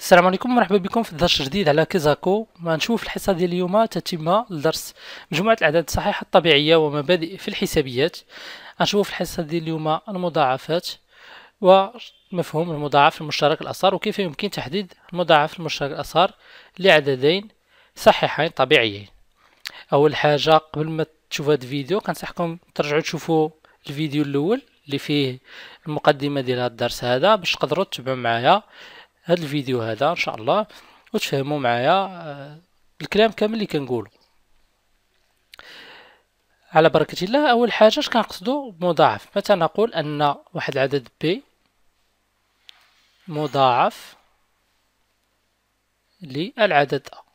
السلام عليكم مرحبا بكم في الدرس الجديد على كيزاكو غنشوف الحصه ديال اليوم تتم لدرس مجموعه الاعداد الصحيحه الطبيعيه ومبادئ في الحسابيات غنشوف الحصه ديال اليوم المضاعفات ومفهوم المضاعف المشترك الاثار وكيف يمكن تحديد المضاعف المشترك الاثار لعددين صحيحين طبيعيين اول حاجه قبل ما تشوفوا هذا الفيديو كنصحكم ترجعوا تشوفوا الفيديو الاول اللي فيه المقدمه ديال هذا الدرس هذا باش تقدروا تتبعوا معايا هذا الفيديو هذا ان شاء الله وتفهموا معايا آه، الكلام كامل اللي كنقولوا على بركه الله اول حاجه اش كنقصدوا بمضاعف مثلا نقول ان واحد العدد بي مضاعف للعدد أ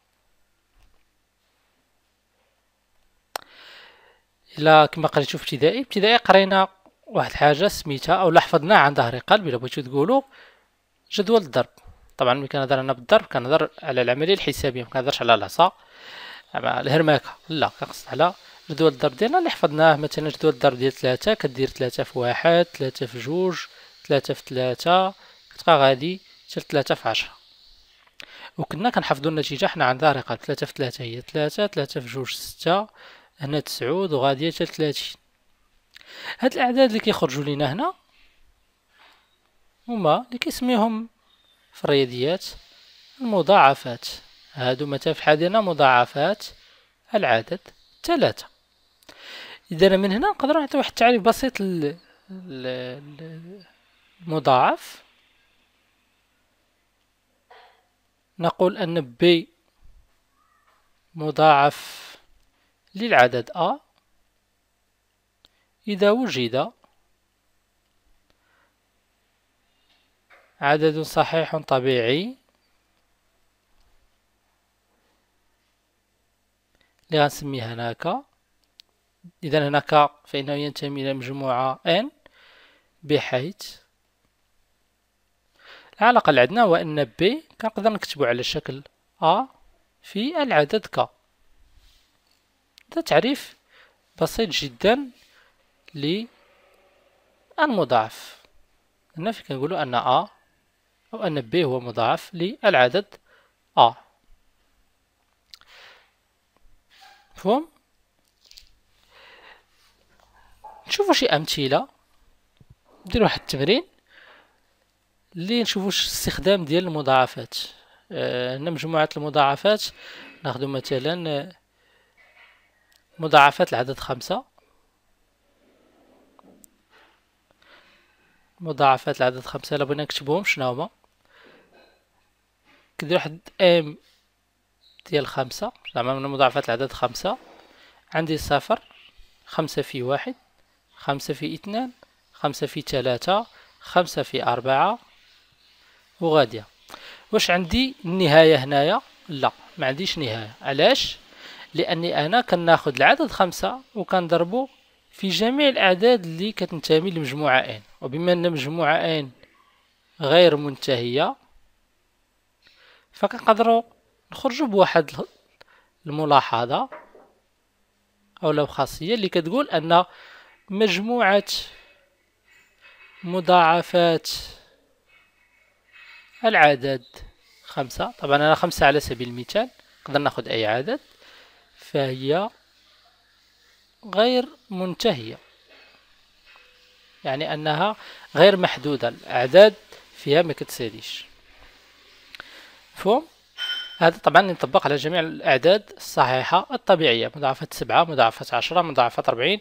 الا كما قريت في ابتدائي ابتدائي قرينا واحد الحاجه سميتها او حفظنا عن ظهر قلب الا بغيتو تقولوا جدول الضرب طبعا ملي كنهضر انا بالضرب كنهضر على العمليه الحسابيه ما كنهضرش على العصا زعما الهرماكه لا كنقصد على جدول الضرب ديالنا اللي حفظناه مثلا جدول الضرب ديال 3 كدير 3 في واحد 3 في جوج 3 في 3 كتبقى غادي حتى 3 في عشرة وكنا كنحفظوا النتيجة حنا عن ظهر قلب 3 في 3 هي 3 3 في جوج ستة هنا تسعود وغادية حتى تلاتين هاد الأعداد اللي كيخرجوا لينا هنا هما اللي كيسميهم في الرياضيات المضاعفات هادو مثلا في حالنا مضاعفات العدد تلاتة إذا أنا من هنا نقدر نعطي واحد التعريف بسيط المضاعف نقول أن بي مضاعف للعدد A إذا وجد عدد صحيح طبيعي اللي غنسميه هناك إذا هناك فإنه ينتمي إلى مجموعة n بحيث العلاقة اللي عندنا هو أن b كنقدر نكتبو على شكل a في العدد k هذا تعريف بسيط جدا للمضاعف هنا في كنقولوا أن أ أو أن ب هو مضاعف للعدد أ مفهوم نشوفوا شي أمثلة ندير واحد التمرين اللي نشوفوا الاستخدام ديال المضاعفات آه، هنا مجموعة المضاعفات ناخذ مثلا مضاعفات العدد خمسة مضاعفات العدد خمسة إلا بغينا نكتبهم شنو هما كدير واحد ام ديال خمسة زعما من مضاعفات العدد خمسة عندي صفر خمسة في واحد خمسة في اثنان خمسة في ثلاثة خمسة في أربعة وغادية واش عندي النهاية هنايا لا ما عنديش نهاية علاش لاني انا كناخذ العدد خمسة وكنضربو في جميع الاعداد اللي كتنتمي لمجموعه ان وبما ان مجموعه ان غير منتهيه فكنقدروا نخرجوا بواحد الملاحظه او لو خاصيه اللي كتقول ان مجموعه مضاعفات العدد خمسة طبعا أنا خمسة على سبيل المثال نقدر ناخد أي عدد فهي غير منتهية يعني أنها غير محدودة الأعداد فيها ما كتساليش مفهوم هذا طبعا ينطبق على جميع الأعداد الصحيحة الطبيعية مضاعفة سبعة مضاعفة عشرة مضاعفة أربعين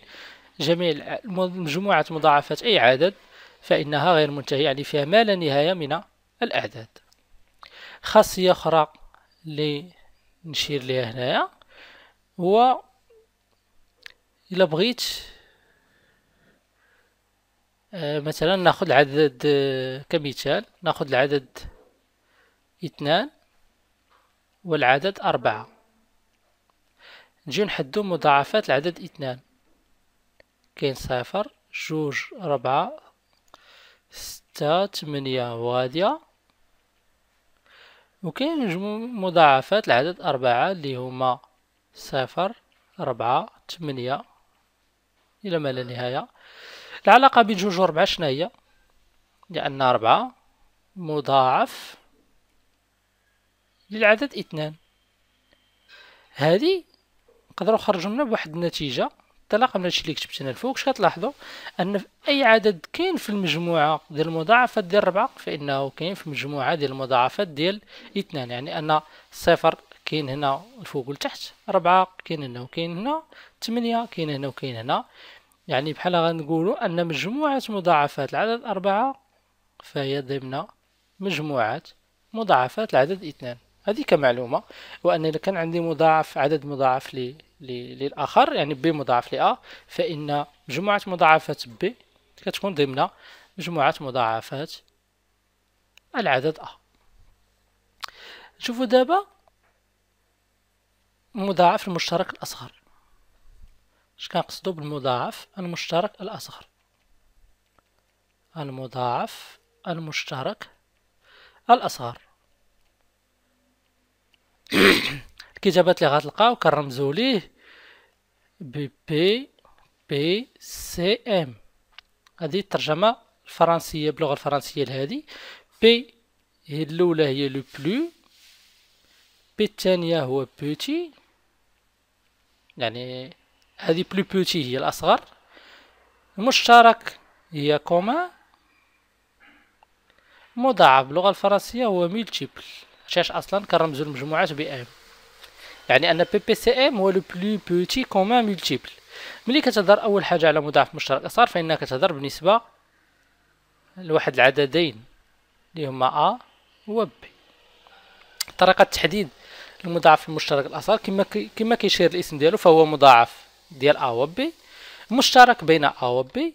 جميع مجموعة مضاعفات أي عدد فإنها غير منتهية يعني فيها ما لا نهاية من الأعداد خاصية أخرى لنشير نشير لها هنايا هو الا بغيت آه، مثلا ناخذ العدد آه، كمثال ناخذ العدد اثنان والعدد أربعة نجيو نحدو مضاعفات العدد اثنان كاين صفر جوج ربعة ستة تمنية وغادية وكاين مضاعفات العدد أربعة اللي هما صفر ربعة تمنية إلى ما لا نهاية العلاقة بين جوج وربعة شناهي هي لأن ربعة مضاعف للعدد اثنان هذه نقدروا نخرجوا منها بواحد النتيجة انطلاقا من هادشي اللي كتبت هنا الفوق كتلاحظوا ان في اي عدد كاين في المجموعه ديال المضاعفات ديال ربعة فانه كاين في مجموعه ديال المضاعفات ديال اثنان يعني ان صفر كاين هنا الفوق والتحت ربعة كاين هنا وكاين هنا ثمانية كاين هنا وكاين هنا يعني بحال غنقولوا ان مجموعة مضاعفات العدد أربعة فهي ضمن مجموعة مضاعفات العدد اثنان هذه كمعلومة وأن إذا كان عندي مضاعف عدد مضاعف ل... ل... للآخر يعني ب مضاعف ل أ فإن مجموعة مضاعفات ب كتكون ضمن مجموعة مضاعفات العدد أ نشوفوا دابا مضاعف المشترك الأصغر اش كنقصدو بالمضاعف المشترك الأصغر المضاعف المشترك الأصغر الكتابات اللي غتلقاو كنرمزو ليه بي بي بي سي ام هذه الترجمة الفرنسية باللغة الفرنسية لهذه بي هي الأولى هي لو بلو بي الثانية هو بوتي يعني هذه بلو بوتي هي الأصغر المشترك هي كوما مضاعف باللغة الفرنسية هو ملتيبل شاش أصلا كنرمزو المجموعات بام يعني أن بي بي سي ام هو لو بلو بوتي كوما ملتيبل ملي كتهضر أول حاجة على مضاعف مشترك أصغر فإنها كتهضر بالنسبة لواحد العددين اللي هما أ و بي طريقة تحديد المضاعف المشترك الاصغر كما كما كيشير الاسم ديالو فهو مضاعف ديال ا و بي مشترك بين ا و بي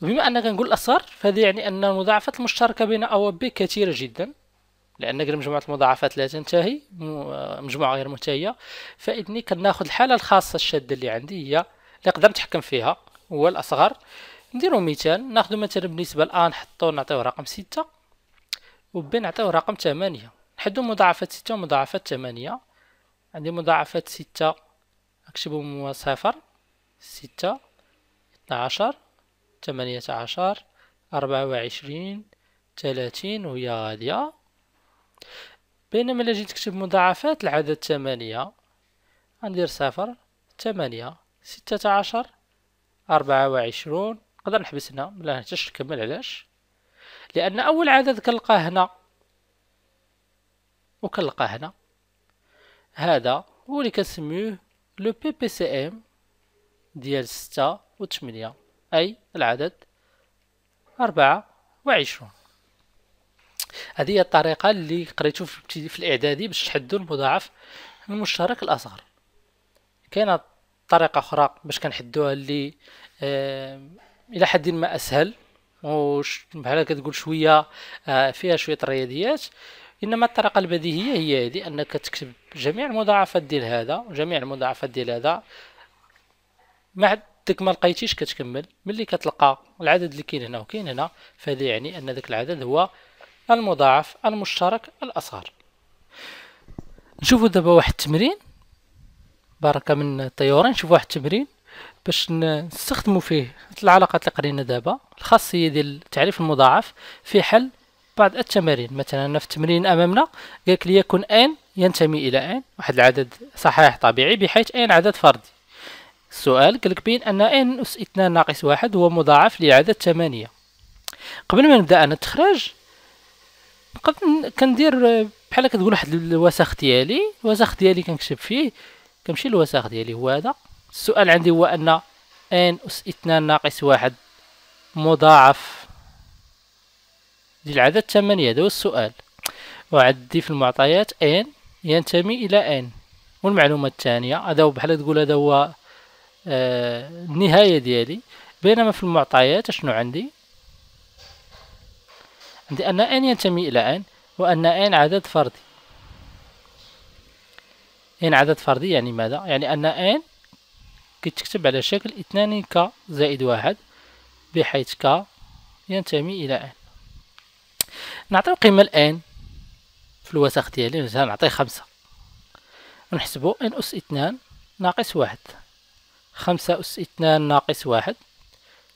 بما اننا كنقول الاصغر فهذا يعني ان المضاعفات المشتركه بين ا و بي كثيره جدا لان كده مجموعه المضاعفات لا تنتهي آه، مجموعه غير منتهيه فاذني كناخذ الحاله الخاصه الشاده اللي عندي هي اللي نقدر نتحكم فيها هو الاصغر نديرو مثال ناخذ مثلا بالنسبه لان نحطو نعطيوه رقم ستة وبي نعطيوه رقم 8 نحدو مضاعفة ستة ومضاعفة ثمانية عندي مضاعفة ستة أكتب صفر ستة عشر ثمانية عشر أربعة وعشرين ثلاثين وهي غادية بينما إلا جيت تكتب مضاعفات العدد ثمانية غندير صفر ثمانية ستة عشر أربعة وعشرون نقدر نحبس هنا بلا نحتاج نكمل علاش لأن أول عدد كنلقاه هنا وكنلقى هنا هذا هو اللي كنسميوه لو بي بي سي ام ديال ستة و 8 اي العدد أربعة وعشرون هذه هي الطريقة اللي قريتو في, في الإعدادي باش تحدوا المضاعف المشترك الأصغر كاينة طريقة أخرى باش كنحدوها اللي آه، إلى حد ما أسهل وش بحال كتقول شوية آه، فيها شوية رياضيات انما الطريقه البديهيه هي هذه انك تكتب جميع المضاعفات ديال هذا وجميع المضاعفات ديال هذا ما عندك ما لقيتيش كتكمل ملي كتلقى العدد اللي كاين هنا وكاين هنا فهذا يعني ان ذاك العدد هو المضاعف المشترك الاصغر نشوفوا دابا واحد التمرين بركه من الطيورين نشوفوا واحد التمرين باش نستخدموا فيه العلاقات اللي قرينا دابا الخاصيه ديال تعريف المضاعف في حل بعض التمارين مثلا في التمرين امامنا قالك لي يكون ان ينتمي الى ان واحد العدد صحيح طبيعي بحيث ان عدد فردي السؤال قالك بين ان ان اس 2 ناقص واحد هو مضاعف لعدد 8 قبل ما نبدا انا التخراج كندير بحال كتقول واحد الوسخ ديالي الوسخ ديالي كنكتب فيه كنمشي للوسخ ديالي هو هذا السؤال عندي هو ان ان اس 2 ناقص واحد مضاعف ديال العدد 8 هذا هو السؤال وعدي في المعطيات n ينتمي الى n والمعلومة الثانية هذا هو بحال تقول هذا هو آه، النهاية ديالي بينما في المعطيات شنو عندي عندي أن n ينتمي إلى n وأن n عدد فردي n عدد فردي يعني ماذا؟ يعني أن n كيتكتب على شكل 2 ك زائد واحد بحيث ك ينتمي إلى n نعطيو قيمة الآن في الوسخ ديالي مثلا نعطيه خمسة نحسبو ان أس اثنان ناقص واحد خمسة أس اثنان ناقص واحد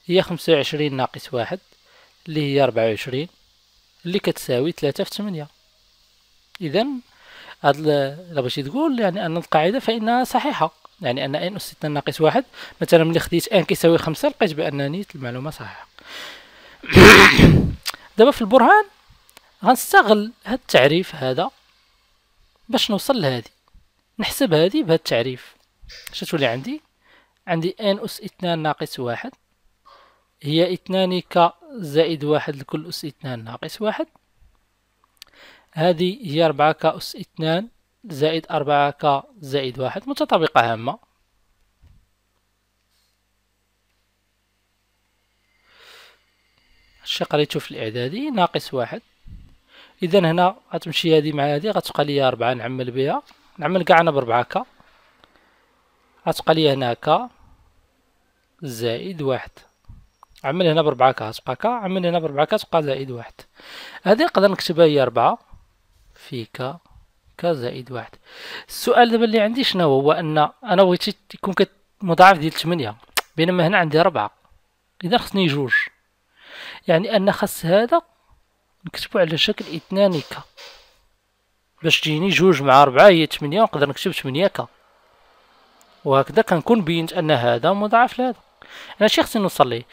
هي خمسة وعشرين ناقص واحد اللي هي ربعة وعشرين اللي كتساوي ثلاثة في ثمانية إذا هاد لا بغيتي تقول يعني أن القاعدة فإنها صحيحة يعني أن ان أس اثنان ناقص واحد مثلا ملي خديت ان كيساوي خمسة لقيت بأنني المعلومة صحيحة دابا في البرهان غنستغل هاد التعريف هذا باش نوصل لهادي نحسب هادي بهاد التعريف اش تولي عندي عندي ان اس 2 ناقص واحد هي 2 ك زائد واحد لكل اس 2 ناقص واحد هذه هي ربعة ك اس 2 زائد 4 ك زائد واحد متطابقة هامة الشق ريتو في الإعدادي ناقص واحد اذا هنا غتمشي هذه مع هذه غتبقى لي 4 نعمل بها نعمل كاع انا بربعة كا غتبقى لي هنا كا زائد واحد عمل هنا بربعة كا غتبقى كا عمل هنا بربعة كا تبقى زائد واحد هذه نقدر نكتبها هي 4 في كا كا زائد واحد السؤال دابا اللي عندي شنو هو, هو ان انا بغيت يكون مضاعف ديال 8 بينما هنا عندي 4 اذا خصني جوج يعني ان خص هذا نكتبو على شكل اثنان كا باش تجيني جوج مع ربعة هي تمنية ونقدر نكتب تمنية كا وهكذا كنكون بينت ان هذا مضاعف لهذا انا شي خصني نوصل ليه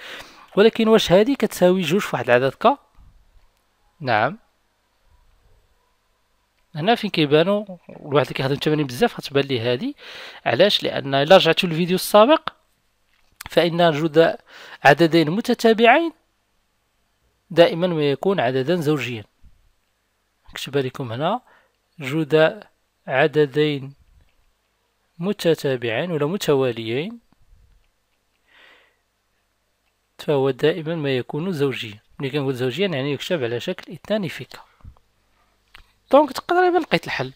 ولكن واش هذه كتساوي جوج في واحد العدد كا نعم هنا فين كيبانو الواحد اللي كيخدم التمارين بزاف غتبان ليه هادي علاش لان الا رجعتو للفيديو السابق فان وجود عددين متتابعين دائما ما يكون عددا زوجيا نكتب لكم هنا جدا عددين متتابعين ولا متواليين فهو دائما ما يكون زوجيا ملي كنقول زوجيا يعني يكتب على شكل اثنان فكة دونك تقريبا لقيت الحل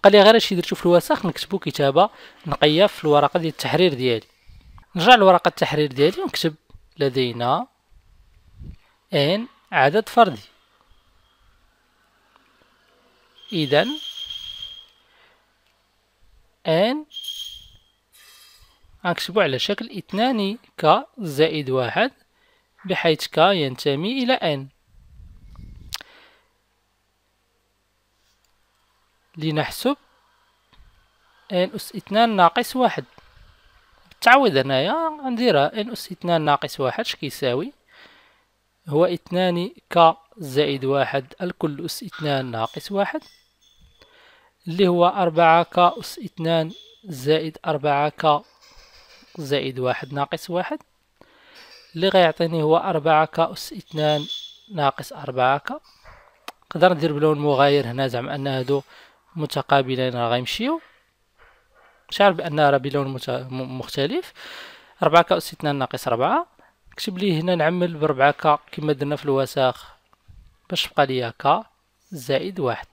بقى لي غير هادشي درتو في الوسخ نكتبو كتابه نقيه في الورقه ديال التحرير ديالي نرجع لورقه التحرير ديالي ونكتب لدينا ان عدد فردي إذا ان أكتبه على شكل اثنان ك زائد واحد بحيث ك ينتمي إلى ان لنحسب ان أس اثنان ناقص واحد بالتعويض هنايا غنديرها ان أس اثنان ناقص واحد شكيساوي هو اثنان ك زائد واحد الكل أس اثنان ناقص واحد اللي هو أربعة ك أس اثنان زائد أربعة ك زائد واحد ناقص واحد اللي غيعطيني هو أربعة ك أس اثنان ناقص أربعة ك نقدر ندير بلون مغاير هنا زعما أن هادو متقابلين راه غيمشيو شعر بأن راه بلون مختلف أربعة ك أس اثنان ناقص أربعة كتب لي هنا نعمل بربعة كا كما درنا في الوساخ باش بقى ليا كا زائد واحد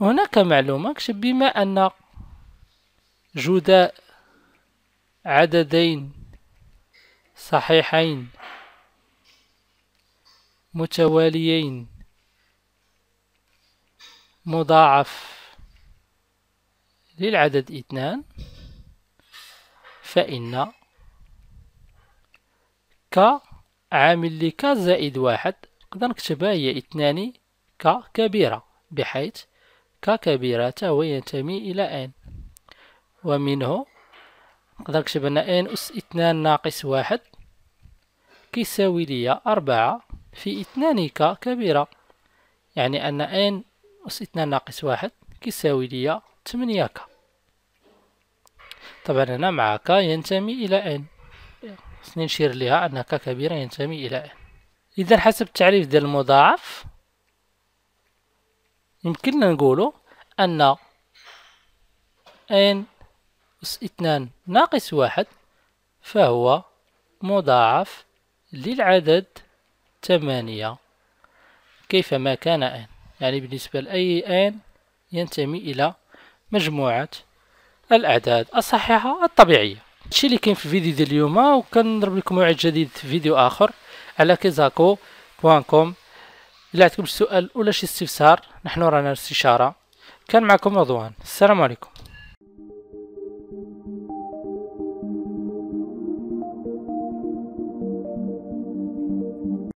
هناك معلومة كتب بما أن جداء عددين صحيحين متواليين مضاعف للعدد اثنان فإن ك عامل لي ك زائد واحد نقدر نكتبها هي اثنان ك كبيرة بحيث ك كبيرة وهو ينتمي إلى ان ومنه نقدر نكتب أن ان أس اثنان ناقص واحد كيساوي لي أربعة في اثنان ك كبيرة يعني أن ان أس اثنان ناقص واحد كيساوي لي ثمانية ك طبعا هنا مع ك ينتمي إلى ان خصني نشير ليها أن ك كبيرة ينتمي إلى ان إذا حسب التعريف ديال المضاعف يمكننا نقولوا أن ان أس 2 ناقص واحد فهو مضاعف للعدد ثمانية كيفما كان ان يعني بالنسبة لأي ان ينتمي إلى مجموعة الأعداد الصحيحة الطبيعية هادشي اللي كاين في الفيديو ديال اليوم آه، وكنضرب لكم موعد جديد في فيديو اخر على كيزاكو بوان كوم الا عندكم شي سؤال ولا شي استفسار نحن رانا الاستشاره كان معكم رضوان السلام عليكم